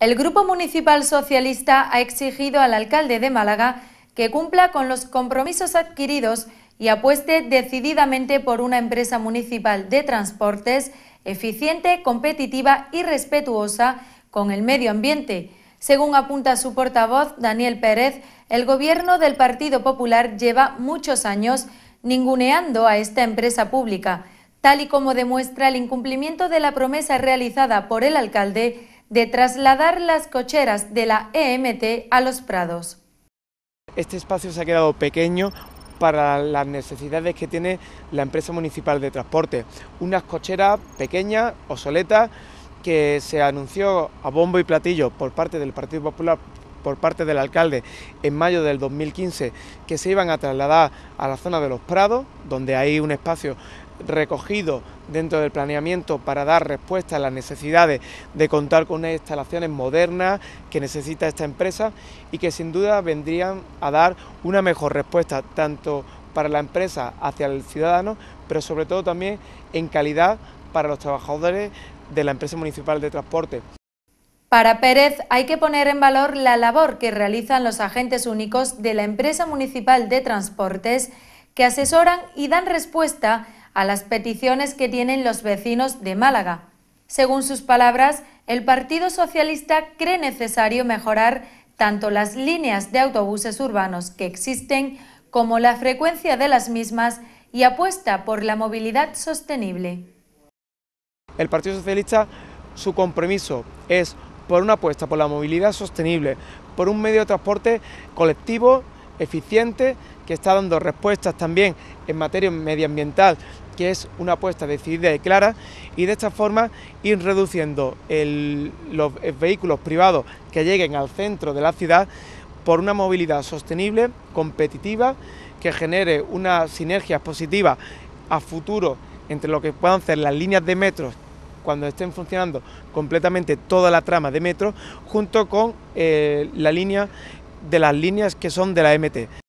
El Grupo Municipal Socialista ha exigido al alcalde de Málaga que cumpla con los compromisos adquiridos y apueste decididamente por una empresa municipal de transportes eficiente, competitiva y respetuosa con el medio ambiente. Según apunta su portavoz, Daniel Pérez, el gobierno del Partido Popular lleva muchos años ninguneando a esta empresa pública, tal y como demuestra el incumplimiento de la promesa realizada por el alcalde de trasladar las cocheras de la EMT a los prados. Este espacio se ha quedado pequeño para las necesidades que tiene la empresa municipal de transporte. Unas cocheras pequeñas, obsoletas, que se anunció a bombo y platillo por parte del Partido Popular por parte del alcalde en mayo del 2015 que se iban a trasladar a la zona de los Prados, donde hay un espacio ...recogido dentro del planeamiento para dar respuesta a las necesidades de contar con unas instalaciones modernas que necesita esta empresa y que sin duda vendrían a dar una mejor respuesta tanto para la empresa hacia el ciudadano, pero sobre todo también en calidad para los trabajadores de la empresa municipal de transporte. Para Pérez hay que poner en valor la labor que realizan los agentes únicos de la empresa municipal de transportes que asesoran y dan respuesta a las peticiones que tienen los vecinos de Málaga. Según sus palabras, el Partido Socialista cree necesario mejorar tanto las líneas de autobuses urbanos que existen como la frecuencia de las mismas y apuesta por la movilidad sostenible. El Partido Socialista, su compromiso es por una apuesta por la movilidad sostenible, por un medio de transporte colectivo, eficiente, que está dando respuestas también en materia medioambiental que es una apuesta decidida y clara y de esta forma ir reduciendo los vehículos privados que lleguen al centro de la ciudad por una movilidad sostenible, competitiva, que genere una sinergia positiva a futuro entre lo que puedan ser las líneas de metro, cuando estén funcionando completamente toda la trama de metro, junto con eh, la línea de las líneas que son de la MT.